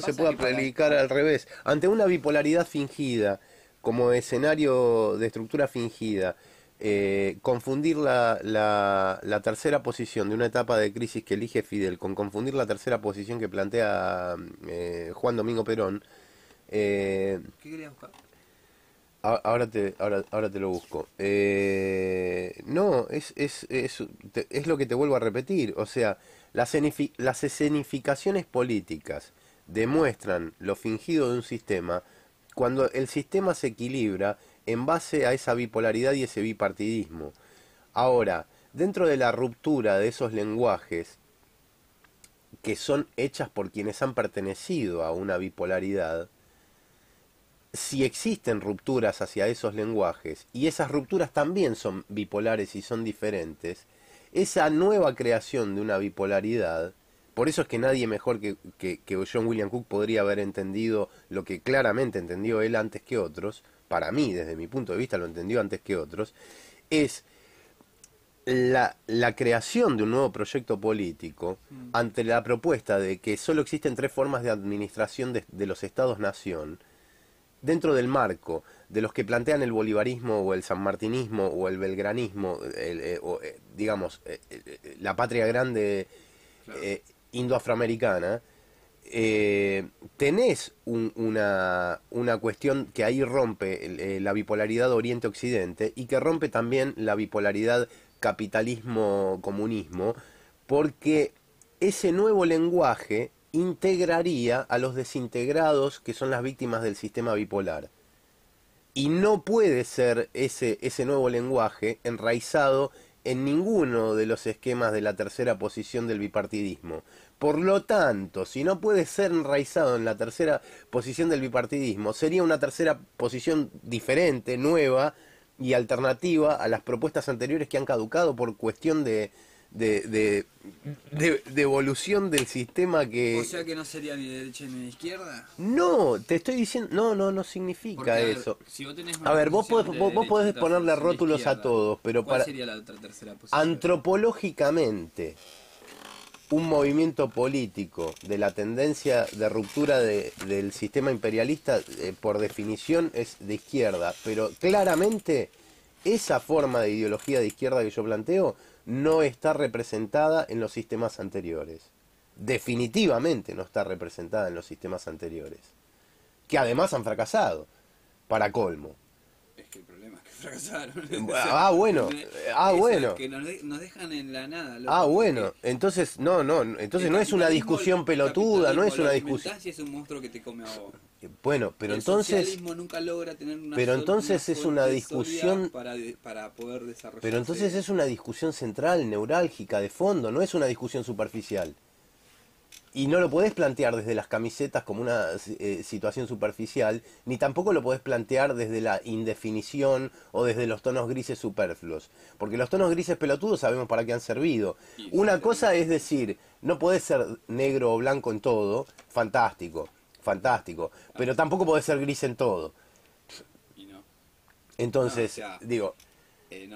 se pueda predicar al revés. Ante una bipolaridad fingida, como escenario de estructura fingida, eh, confundir la, la, tercera posición de una etapa de crisis que elige Fidel con confundir la tercera posición que plantea eh, Juan Domingo Perón. Eh, ahora te, ahora, te lo busco. no, es, es, es, es, lo que te vuelvo a repetir. O sea, las, escenificaciones políticas demuestran lo fingido de un sistema cuando el sistema se equilibra en base a esa bipolaridad y ese bipartidismo. Ahora, dentro de la ruptura de esos lenguajes, que son hechas por quienes han pertenecido a una bipolaridad, si existen rupturas hacia esos lenguajes, y esas rupturas también son bipolares y son diferentes, esa nueva creación de una bipolaridad por eso es que nadie mejor que, John William Cook podría haber entendido lo que claramente entendió él antes que otros, para mí, desde mi punto de vista, lo entendió antes que otros, es la, creación de un nuevo proyecto político mm. ante la propuesta de que solo existen tres formas de administración de, los estados-nación, dentro del marco de los que plantean el bolivarismo o el sanmartinismo o el belgranismo, eh, eh, digamos, eh, la patria grande indoafroamericana, eh, tenés una, una, cuestión que ahí rompe eh, la bipolaridad Oriente-Occidente y que rompe también la bipolaridad capitalismo-comunismo, porque ese nuevo lenguaje integraría a los desintegrados que son las víctimas del sistema bipolar. Y no puede ser ese, ese nuevo lenguaje enraizado en ninguno de los esquemas de la tercera posición del bipartidismo. Por lo tanto, si no puede ser enraizado en la tercera posición del bipartidismo, sería una tercera posición diferente, nueva y alternativa a las propuestas anteriores que han caducado por cuestión de, de, de, de, evolución del sistema que... O sea que no sería ni derecha ni de izquierda. No, te estoy diciendo, no, no, no significa eso. a ver, vos podés, ponerle rótulos a todos, pero para... Sería la otra, tercera posición? Antropológicamente, un movimiento político de la tendencia de ruptura del sistema imperialista, eh, por definición, es de izquierda, pero claramente esa forma de ideología de izquierda que yo planteo no está representada en los sistemas anteriores. Definitivamente no está representada en los sistemas anteriores. Que además han fracasado, para colmo que el problema es que fracasaron. Ah, bueno. Ah, bueno. Que nos, dejan en la nada. Ah, bueno. Entonces, no, no. Entonces no es una discusión pelotuda, no es una discusión. Bueno, pero entonces. nunca logra tener una pero entonces es una discusión. Para, para poder desarrollar. Pero entonces es una discusión central, neurálgica, de fondo, no es una discusión superficial y no lo podés plantear desde las camisetas como una eh, situación superficial, ni tampoco lo podés plantear desde la indefinición o desde los tonos grises superfluos. Porque los tonos grises pelotudos sabemos para qué han servido. una cosa es decir, no podés ser negro o blanco en todo, fantástico, fantástico, pero tampoco podés ser gris en todo. Entonces, digo, eh,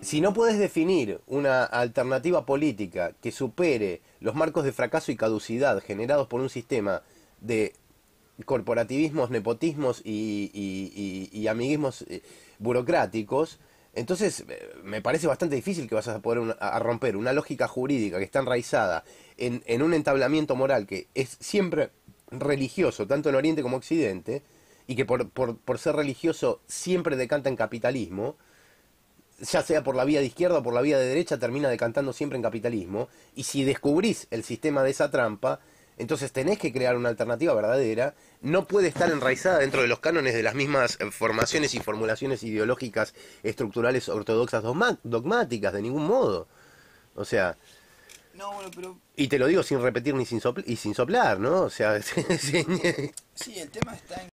si no puedes definir una alternativa política que supere los marcos de fracaso y caducidad generados por un sistema de corporativismos, nepotismos y, amiguismos eh, burocráticos, entonces eh, me parece bastante difícil que vas a poder romper una lógica jurídica que está enraizada en, un entablamiento moral que es siempre religioso, tanto en Oriente como Occidente, y que por ser religioso siempre decanta en capitalismo, ya sea por la vía de izquierda o por la vía de derecha, termina decantando siempre en capitalismo. Y si descubrís el sistema de esa trampa, entonces tenés que crear una alternativa verdadera. No puede estar enraizada dentro de los cánones de las mismas eh, formaciones y formulaciones ideológicas estructurales ortodoxas dogmáticas, de ningún modo. O sea... Y te lo digo sin repetir ni sin, y sin soplar, ¿no? O sea... sí, el tema está en...